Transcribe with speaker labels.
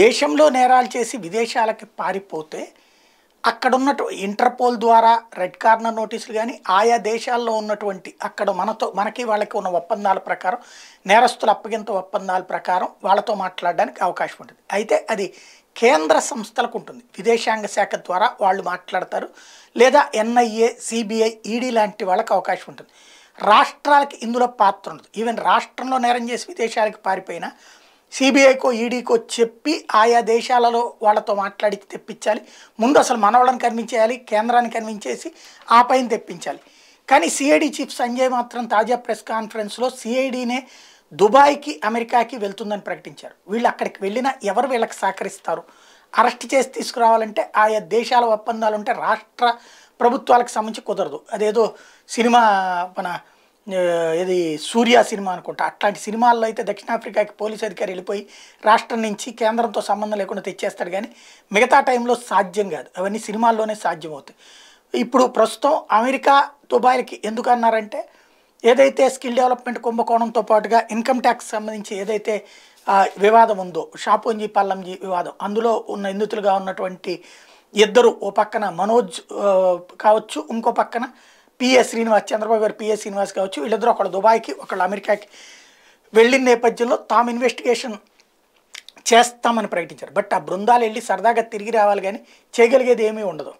Speaker 1: దేశంలో నేరాలు చేసి విదేశాలకి పారిపోతే అక్కడ అక్కడున్న ఇంటర్పోల్ ద్వారా రెడ్ కార్నర్ నోటీసులు కానీ ఆయా దేశాల్లో ఉన్నటువంటి అక్కడ మనతో మనకి వాళ్ళకి ఉన్న ఒప్పందాల ప్రకారం నేరస్తుల అప్పగింత ఒప్పందాల ప్రకారం వాళ్ళతో మాట్లాడడానికి అవకాశం ఉంటుంది అయితే అది కేంద్ర సంస్థలకు ఉంటుంది విదేశాంగ శాఖ ద్వారా వాళ్ళు మాట్లాడతారు లేదా ఎన్ఐఏ సిబిఐ ఈడీ లాంటి వాళ్ళకి అవకాశం ఉంటుంది రాష్ట్రాలకి ఇందులో పాత్ర ఉండదు ఈవెన్ రాష్ట్రంలో నేరం చేసి విదేశాలకు పారిపోయినా సిబిఐకో ఈడీకో చెప్పి ఆయా దేశాలలో వాళ్ళతో మాట్లాడి తెప్పించాలి ముందు అసలు మనవాళ్ళని కనిపించేయాలి కేంద్రాన్ని కనిపించేసి ఆ పైన తెప్పించాలి కానీ సిఐడి చీఫ్ సంజయ్ మాత్రం తాజా ప్రెస్ కాన్ఫరెన్స్లో సిఐడినే దుబాయ్కి అమెరికాకి వెళ్తుందని ప్రకటించారు వీళ్ళు అక్కడికి వెళ్ళినా ఎవరు వీళ్ళకి సహకరిస్తారు అరెస్ట్ చేసి తీసుకురావాలంటే ఆయా దేశాల ఒప్పందాలు ఉంటే రాష్ట్ర ప్రభుత్వాలకు సంబంధించి కుదరదు అదేదో సినిమా మన ఇది సూర్య సినిమా అనుకుంటా అట్లాంటి సినిమాల్లో అయితే దక్షిణాఫ్రికాకి పోలీస్ అధికారి వెళ్ళిపోయి రాష్ట్రం నుంచి కేంద్రంతో సంబంధం లేకుండా తెచ్చేస్తాడు కానీ మిగతా టైంలో సాధ్యం కాదు అవన్నీ సినిమాల్లోనే సాధ్యం అవుతాయి ఇప్పుడు ప్రస్తుతం అమెరికా దుబాయ్లకి ఎందుకు అన్నారంటే ఏదైతే స్కిల్ డెవలప్మెంట్ కుంభకోణంతో పాటుగా ఇన్కమ్ ట్యాక్స్ సంబంధించి ఏదైతే వివాదం ఉందో షాపోంజీ పల్లంజీ వివాదం అందులో ఉన్న నిందితులుగా ఉన్నటువంటి ఇద్దరు ఓ పక్కన మనోజ్ కావచ్చు ఇంకో పక్కన పిఎస్ శ్రీనివాస్ చంద్రబాబు గారు పిఎస్ శ్రీనివాస్ కావచ్చు వీళ్ళిద్దరూ ఒకళ్ళు దుబాయ్కి ఒకళ్ళు అమెరికాకి వెళ్ళిన నేపథ్యంలో తాము ఇన్వెస్టిగేషన్ చేస్తామని ప్రకటించారు బట్ ఆ బృందాలు వెళ్ళి సరదాగా తిరిగి రావాలి కానీ చేయగలిగేది ఏమీ ఉండదు